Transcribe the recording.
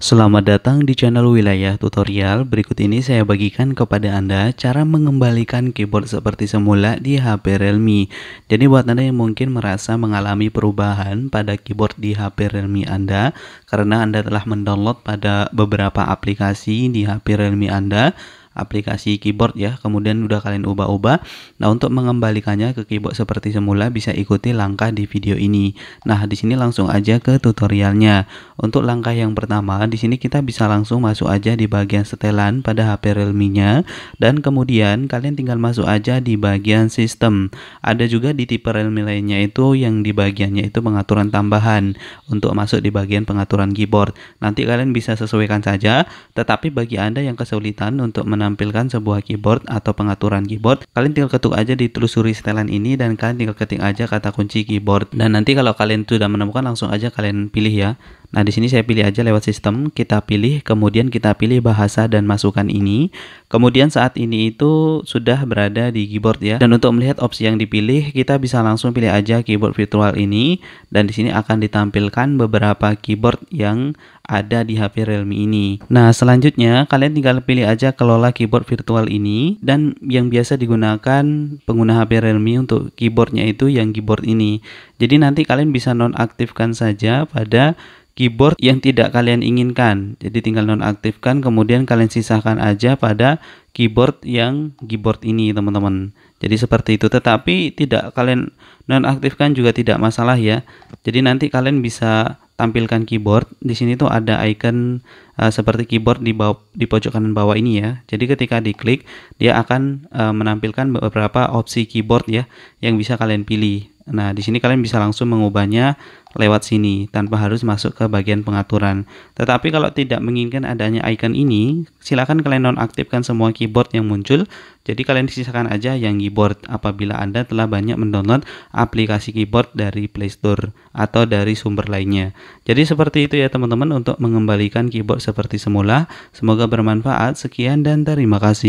Selamat datang di channel Wilayah Tutorial. Berikut ini saya bagikan kepada Anda cara mengembalikan keyboard seperti semula di HP Realme. Jadi buat Anda yang mungkin merasa mengalami perubahan pada keyboard di HP Realme Anda karena Anda telah mendownload pada beberapa aplikasi di HP Realme Anda, aplikasi keyboard ya kemudian udah kalian ubah-ubah nah untuk mengembalikannya ke keyboard seperti semula bisa ikuti langkah di video ini nah di sini langsung aja ke tutorialnya untuk langkah yang pertama di sini kita bisa langsung masuk aja di bagian setelan pada HP Realme nya dan kemudian kalian tinggal masuk aja di bagian sistem ada juga di tipe Realme lainnya itu yang di bagiannya itu pengaturan tambahan untuk masuk di bagian pengaturan keyboard nanti kalian bisa sesuaikan saja tetapi bagi anda yang kesulitan untuk menambah menampilkan sebuah keyboard atau pengaturan keyboard, kalian tinggal ketuk aja di telusuri setelan ini dan kalian tinggal ketik aja kata kunci keyboard. Dan nanti kalau kalian sudah menemukan langsung aja kalian pilih ya. Nah, di sini saya pilih aja lewat sistem, kita pilih, kemudian kita pilih bahasa dan masukan ini. Kemudian saat ini itu sudah berada di keyboard ya. Dan untuk melihat opsi yang dipilih, kita bisa langsung pilih aja keyboard virtual ini dan di sini akan ditampilkan beberapa keyboard yang ada di HP Realme ini. Nah, selanjutnya kalian tinggal pilih aja kelola keyboard virtual ini dan yang biasa digunakan pengguna HP Realme untuk keyboardnya itu yang keyboard ini. Jadi nanti kalian bisa nonaktifkan saja pada keyboard yang tidak kalian inginkan. Jadi tinggal nonaktifkan kemudian kalian sisakan aja pada keyboard yang keyboard ini teman-teman. Jadi seperti itu tetapi tidak kalian nonaktifkan juga tidak masalah ya. Jadi nanti kalian bisa tampilkan keyboard. Di sini tuh ada icon Eh, seperti keyboard di bawah, di pojok kanan bawah ini ya. Jadi ketika diklik dia akan uh, menampilkan beberapa opsi keyboard ya yang bisa kalian pilih. Nah, di sini kalian bisa langsung mengubahnya lewat sini tanpa harus masuk ke bagian pengaturan. Tetapi kalau tidak menginginkan adanya icon ini, silakan kalian nonaktifkan semua keyboard yang muncul. Jadi kalian sisakan aja yang keyboard apabila Anda telah banyak mendownload aplikasi keyboard dari Play Store atau dari sumber lainnya. Jadi seperti itu ya teman-teman untuk mengembalikan keyboard seperti semula. Semoga bermanfaat. Sekian dan terima kasih.